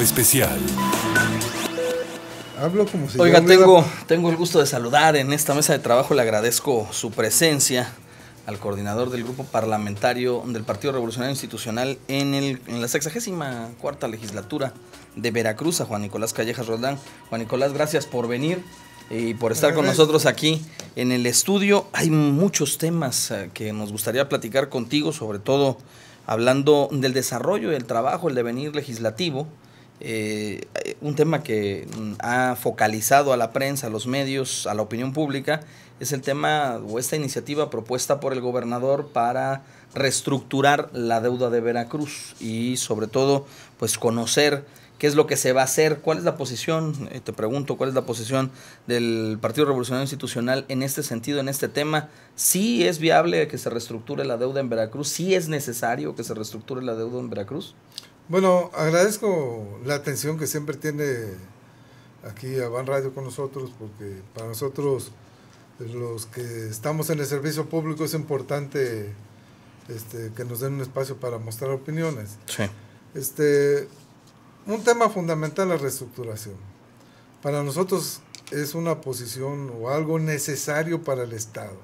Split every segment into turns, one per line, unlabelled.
especial.
Hablo como si Oiga, tengo,
tengo el gusto de saludar en esta mesa de trabajo. Le agradezco su presencia al coordinador del grupo parlamentario del Partido Revolucionario Institucional en, el, en la 64 legislatura de Veracruz, a Juan Nicolás Callejas Roldán. Juan Nicolás, gracias por venir y por estar con nosotros aquí en el estudio. Hay muchos temas eh, que nos gustaría platicar contigo, sobre todo hablando del desarrollo, el trabajo, el devenir legislativo eh, un tema que mm, ha focalizado a la prensa, a los medios, a la opinión pública, es el tema o esta iniciativa propuesta por el gobernador para reestructurar la deuda de Veracruz y sobre todo pues conocer qué es lo que se va a hacer, cuál es la posición, eh, te pregunto, cuál es la posición del Partido Revolucionario Institucional en este sentido, en este tema, si es viable que se reestructure la deuda en Veracruz, si es necesario que se reestructure la deuda en Veracruz.
Bueno, agradezco la atención que siempre tiene aquí a Van Radio con nosotros, porque para nosotros, eh, los que estamos en el servicio público, es importante este, que nos den un espacio para mostrar opiniones. Sí. Este, un tema fundamental la reestructuración. Para nosotros es una posición o algo necesario para el Estado.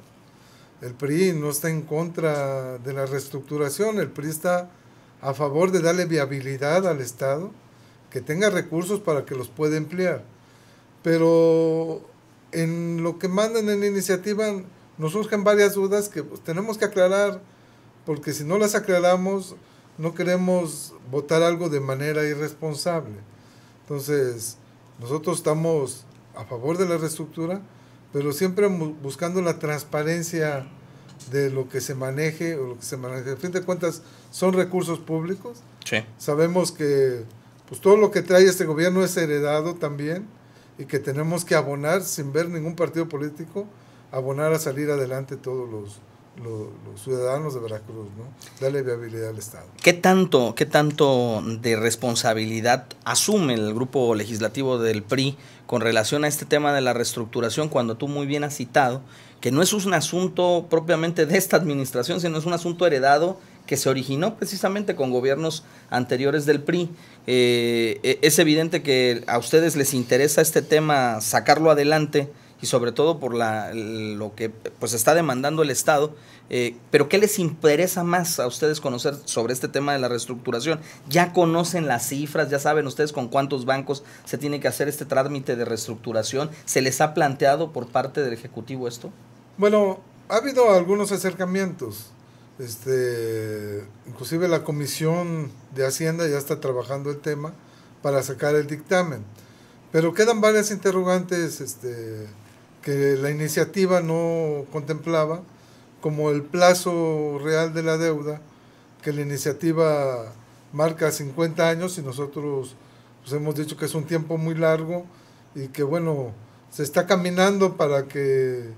El PRI no está en contra de la reestructuración, el PRI está a favor de darle viabilidad al Estado, que tenga recursos para que los pueda emplear. Pero en lo que mandan en la iniciativa nos surgen varias dudas que pues, tenemos que aclarar, porque si no las aclaramos, no queremos votar algo de manera irresponsable. Entonces, nosotros estamos a favor de la reestructura, pero siempre buscando la transparencia de lo que se maneje o lo que se maneje. A fin de cuentas, son recursos públicos. Sí. Sabemos que pues, todo lo que trae este gobierno es heredado también y que tenemos que abonar sin ver ningún partido político, abonar a salir adelante todos los, los, ciudadanos de Veracruz, ¿no? Dale viabilidad al Estado.
¿Qué tanto, ¿Qué tanto de responsabilidad asume el grupo legislativo del PRI con relación a este tema de la reestructuración cuando tú muy bien has citado que no es un asunto propiamente de esta administración, sino es un asunto heredado que se originó precisamente con gobiernos anteriores del PRI. Eh, e, es evidente que a ustedes les interesa este tema, sacarlo adelante y sobre todo por lo que pues está demandando el Estado. Eh, pero ¿qué les interesa más a ustedes conocer sobre este tema de la reestructuración? ¿Ya conocen las cifras? ¿Ya saben ustedes con cuántos bancos se tiene que hacer este trámite de reestructuración? ¿Se les ha planteado por parte del Ejecutivo esto?
Bueno, ha habido algunos acercamientos. Este, inclusive la Comisión de Hacienda ya está trabajando el tema para sacar el dictamen. Pero quedan varias interrogantes este, que la iniciativa no contemplaba como el plazo real de la deuda, que la iniciativa marca 50 años y nosotros pues, hemos dicho que es un tiempo muy largo y que bueno, se está caminando para que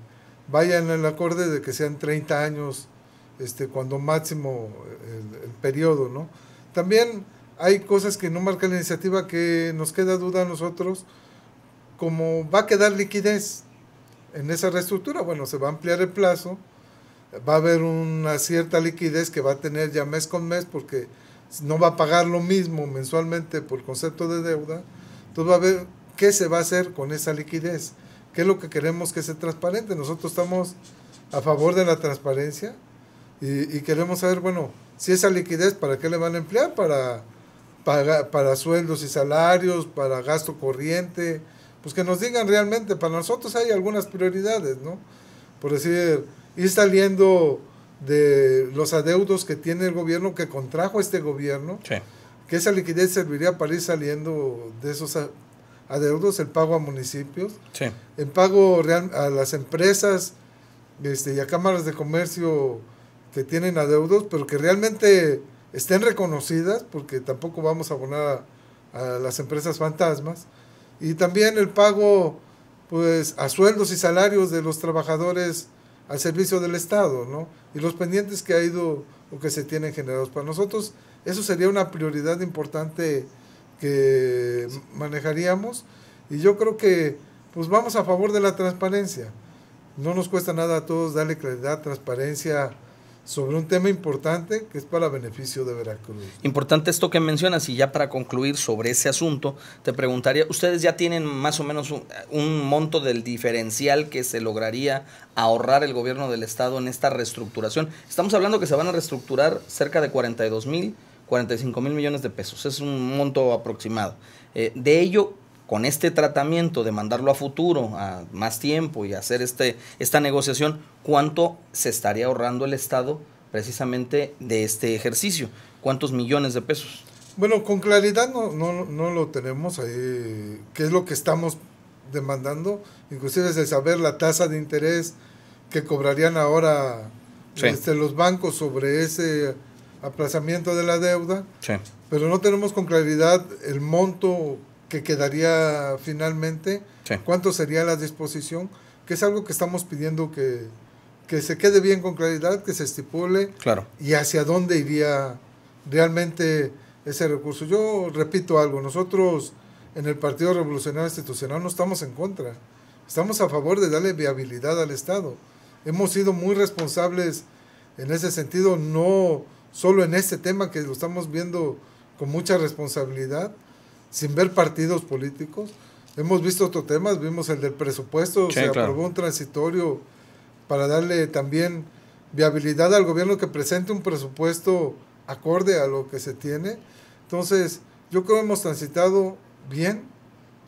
vayan en el acorde de que sean 30 años este, cuando máximo el, periodo, ¿no? También hay cosas que no marca la iniciativa que nos queda duda a nosotros, como va a quedar liquidez, en esa reestructura, bueno, se va a ampliar el plazo, va a haber una cierta liquidez que va a tener ya mes con mes porque no va a pagar lo mismo mensualmente por concepto de deuda, entonces va a ver qué se va a hacer con esa liquidez, qué es lo que queremos que sea transparente. Nosotros estamos a favor de la transparencia y, queremos saber, bueno, si esa liquidez, ¿para qué le van a emplear? Para, para sueldos y salarios, para gasto corriente, pues que nos digan realmente, para nosotros hay algunas prioridades, ¿no? Por decir, ir saliendo de los adeudos que tiene el gobierno, que contrajo este gobierno, que esa liquidez serviría para ir saliendo de esos adeudos, el pago a municipios, el pago a las empresas este, y a cámaras de comercio que tienen adeudos, pero que realmente estén reconocidas, porque tampoco vamos a abonar a las empresas fantasmas y también el pago pues a sueldos y salarios de los trabajadores al servicio del Estado, ¿no? Y los pendientes que ha ido o que se tienen generados para nosotros, eso sería una prioridad importante que manejaríamos y yo creo que pues vamos a favor de la transparencia. No nos cuesta nada a todos darle claridad, transparencia sobre un tema importante que es para beneficio de Veracruz.
Importante esto que mencionas y ya para concluir sobre ese asunto, te preguntaría, ustedes ya tienen más o menos un, monto del diferencial que se lograría ahorrar el gobierno del estado en esta reestructuración. Estamos hablando que se van a reestructurar cerca de 42 mil, 45 mil millones de pesos, es un monto aproximado. Eh, de ello, con este tratamiento de mandarlo a futuro, a más tiempo y hacer este, esta negociación, ¿cuánto se estaría ahorrando el Estado precisamente de este ejercicio? ¿Cuántos millones de pesos?
Bueno, con claridad no, no, no lo tenemos ahí, eh, qué es lo que estamos demandando, inclusive es de saber la tasa de interés que cobrarían ahora este, los bancos sobre ese aplazamiento de la deuda, pero no tenemos con claridad el monto que quedaría finalmente, cuánto sería la disposición, que es algo que estamos pidiendo que, que se quede bien con claridad, que se estipule claro. y hacia dónde iría realmente ese recurso. Yo repito algo, nosotros en el Partido Revolucionario Institucional no estamos en contra, estamos a favor de darle viabilidad al Estado. Hemos sido muy responsables en ese sentido, no solo en este tema que lo estamos viendo con mucha responsabilidad, sin ver partidos políticos. Hemos visto otros temas, vimos el del presupuesto, se aprobó un transitorio para darle también viabilidad al gobierno que presente un presupuesto acorde a lo que se tiene. Entonces, yo creo que hemos transitado bien,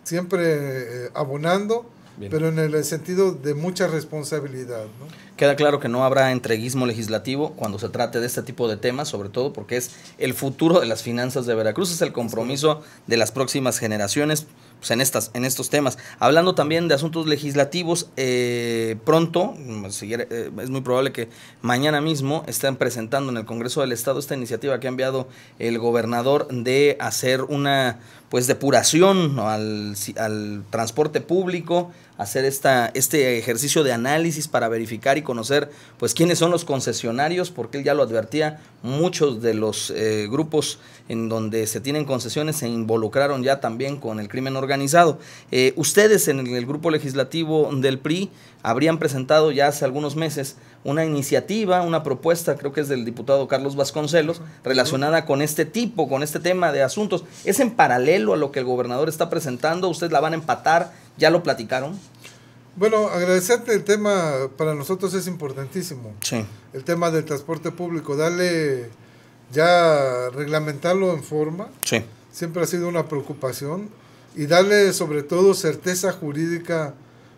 siempre eh, abonando pero en el sentido de mucha responsabilidad.
Queda claro que no habrá entreguismo legislativo cuando se trate de este tipo de temas, sobre todo porque es el futuro de las finanzas de Veracruz, es el compromiso de las próximas generaciones pues, en, estas, en estos temas. Hablando también de asuntos legislativos, eh, pronto, mm, eh, es muy probable que mañana mismo estén presentando en el Congreso del Estado esta iniciativa que ha enviado el gobernador de hacer una pues depuración al transporte público, hacer esta, este ejercicio de análisis para verificar y conocer pues quiénes son los concesionarios, porque él ya lo advertía, muchos de los eh, grupos en donde se tienen concesiones se involucraron ya también con el crimen organizado. Eh, ustedes en el grupo legislativo del PRI habrían presentado ya hace algunos meses una iniciativa, una propuesta, creo que es del diputado Carlos Vasconcelos, relacionada con este tipo, con este tema de asuntos. ¿Es en paralelo a lo que el gobernador está presentando? ¿Ustedes la van a empatar? ya lo platicaron.
Bueno, agradecerte el tema para nosotros es importantísimo. Sí. El tema del transporte público, darle ya reglamentarlo en forma. Sí. Siempre ha sido una preocupación y darle sobre todo certeza jurídica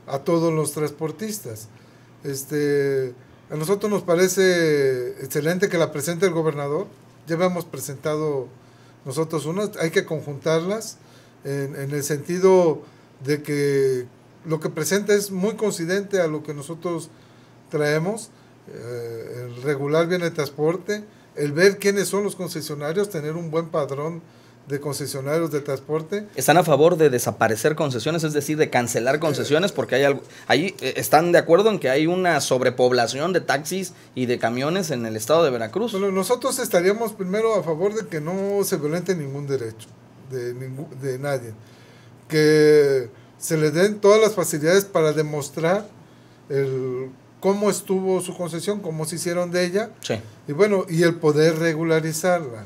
a todos los transportistas. Este, a nosotros nos parece excelente que la presente el gobernador. Ya hemos presentado nosotros unas, hay que conjuntarlas en, en el sentido de que lo que presenta es muy coincidente a lo que nosotros traemos. Eh, el regular bien el transporte, el ver quiénes son los concesionarios, tener un buen padrón de concesionarios de transporte.
¿Están a favor de desaparecer concesiones, es decir, de cancelar eh, concesiones? Porque hay ahí eh, están de acuerdo en que hay una sobrepoblación de taxis y de camiones en el estado de Veracruz. Bueno, nosotros
estaríamos primero a favor de que no se violente ningún derecho de, de nadie que se le den todas las facilidades para demostrar cómo estuvo su concesión, cómo se hicieron de ella, sí. y bueno, y el poder regularizarla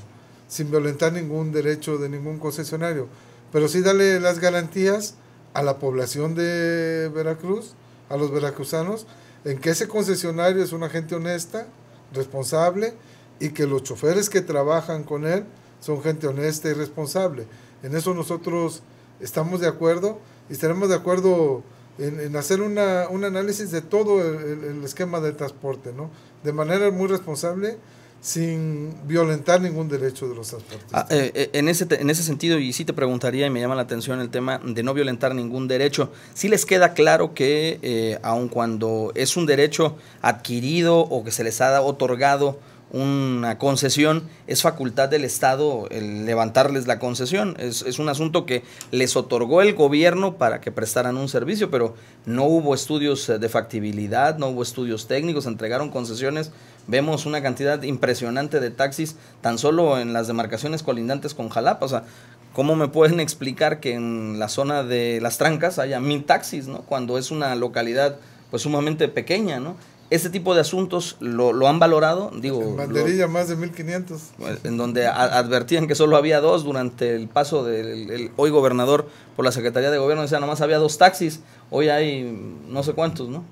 sin violentar ningún derecho de ningún concesionario, pero sí darle las garantías a la población de Veracruz, a los veracruzanos, en que ese concesionario es una gente honesta, responsable, y que los choferes que trabajan con él son gente honesta y responsable. En eso nosotros estamos de acuerdo y estaremos de acuerdo en, hacer un análisis de todo el, esquema de transporte, ¿no? De manera muy responsable sin violentar ningún derecho de los transportistas.
Ah, eh, eh, en, ese, en ese sentido, y sí te preguntaría, y me llama la atención el tema de no violentar ningún derecho, si ¿sí les queda claro que eh, aun cuando es un derecho adquirido o que se les ha otorgado una concesión, es facultad del Estado el levantarles la concesión. Es, es, un asunto que les otorgó el gobierno para que prestaran un servicio, pero no hubo estudios eh, de factibilidad, no hubo estudios técnicos, entregaron concesiones. Vemos una cantidad impresionante de taxis tan solo en las demarcaciones colindantes con Jalapa. O sea, ¿cómo me pueden explicar que en la zona de Las Trancas haya mil taxis, ¿no? cuando es una localidad pues sumamente pequeña, ¿no? ¿Ese tipo de asuntos lo, han valorado, digo... En banderilla
más de 1500.
En donde advertían que solo había dos durante el paso del hoy gobernador por la Secretaría de Gobierno, decía, nomás había dos taxis, hoy hay no sé cuántos, ¿no?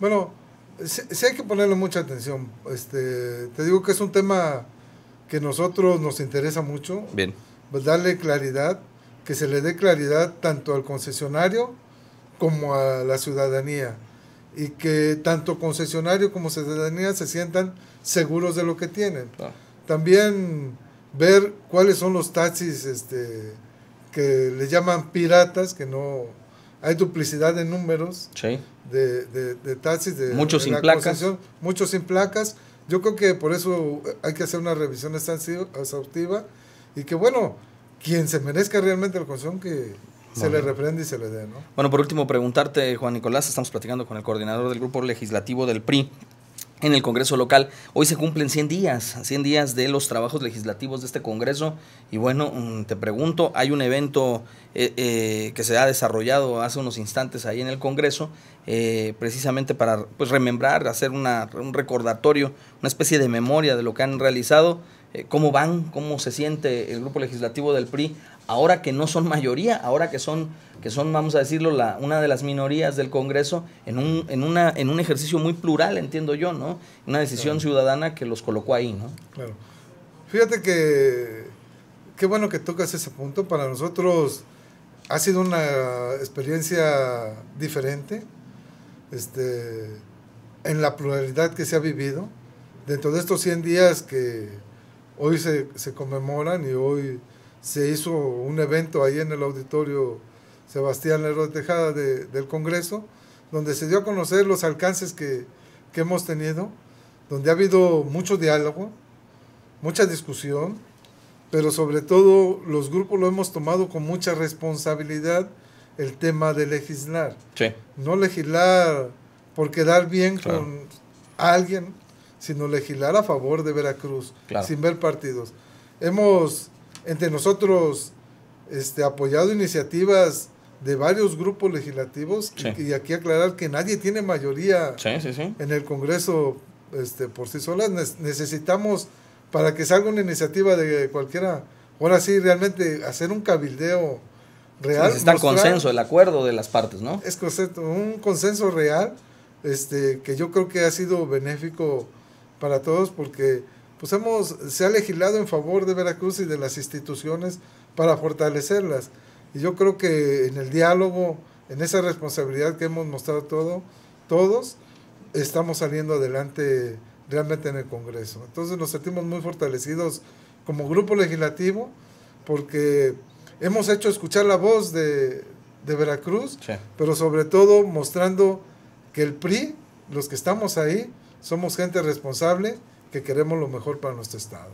Bueno, sí, hay que ponerle mucha atención. Este, te digo que es un tema que nosotros nos interesa mucho. Bien. Pues darle claridad, que se le dé claridad tanto al concesionario como a la ciudadanía y que tanto concesionario como ciudadanía se sientan seguros de lo que tienen. Ah. También ver cuáles son los taxis este, que le llaman piratas, que no hay duplicidad de números de, de, taxis. De, muchos sin placas. Muchos sin placas. Yo creo que por eso hay que hacer una revisión exhaustiva y que bueno, quien se merezca realmente la concesión que, se le reprende y se le dé, ¿no?
Bueno, por último, preguntarte, Juan Nicolás, estamos platicando con el coordinador del grupo legislativo del PRI en el Congreso local. Hoy se cumplen 100 días, 100 días de los trabajos legislativos de este Congreso. Y bueno, mm, te pregunto, hay un evento eh, eh, que se ha desarrollado hace unos instantes ahí en el Congreso, eh, precisamente para pues, remembrar, hacer una, un recordatorio, una especie de memoria de lo que han realizado. Eh, cómo van, cómo se siente el grupo legislativo del PRI, ahora que no son mayoría, ahora que son, que son vamos a decirlo, una de las minorías del Congreso, en un, una, en un ejercicio muy plural, entiendo yo, ¿no? Una decisión ciudadana que los colocó ahí, ¿no?
Claro. Fíjate que qué bueno que tocas ese punto. Para nosotros ha sido una experiencia diferente este, en la pluralidad que se ha vivido. Dentro de estos 100 días que hoy se, se conmemoran y hoy se hizo un evento ahí en el auditorio Sebastián Lerro de Tejada del Congreso, donde se dio a conocer los alcances que, que hemos tenido, donde ha habido mucho diálogo, mucha discusión, pero sobre todo los grupos lo hemos tomado con mucha responsabilidad el tema de legislar. No legislar por quedar bien con alguien sino legislar a favor de Veracruz, sin ver partidos. Hemos entre nosotros este, apoyado iniciativas de varios grupos legislativos y, aquí aclarar que nadie tiene mayoría en el Congreso este, por sí solas. necesitamos, para que salga una iniciativa de cualquiera, ahora sí, realmente hacer un cabildeo real. necesita consenso,
el acuerdo de las partes, ¿no?
Es consenso, un consenso real este, que yo creo que ha sido benéfico para todos porque pues hemos, se ha legislado en favor de Veracruz y de las instituciones para fortalecerlas. Y yo creo que en el diálogo, en esa responsabilidad que hemos mostrado todo, todos, estamos saliendo adelante realmente en el Congreso. Entonces nos sentimos muy fortalecidos como grupo legislativo porque hemos hecho escuchar la voz de, de Veracruz, pero sobre todo mostrando que el PRI, los que estamos ahí, somos gente responsable que queremos lo mejor para nuestro Estado.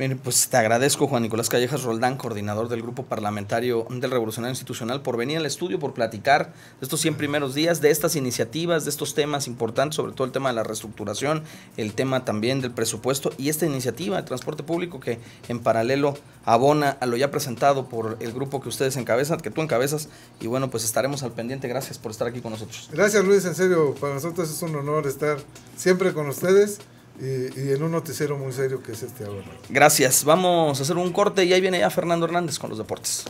Bien, pues te agradezco, Juan Nicolás Callejas Roldán, coordinador del Grupo Parlamentario del Revolucionario Institucional, por venir al estudio, por platicar de estos 100 primeros días, de estas iniciativas, de estos temas importantes, sobre todo el tema de la reestructuración, el tema también del presupuesto y esta iniciativa de transporte público que en paralelo abona a lo ya presentado por el grupo que ustedes encabezan, que tú encabezas, y bueno, pues estaremos al pendiente. Gracias por estar aquí con nosotros.
Gracias, Luis, en serio, para nosotros es un honor estar siempre con ustedes y, en un noticiero muy serio que es este ahora.
Gracias. Vamos a hacer un corte y ahí viene ya Fernando Hernández con los deportes.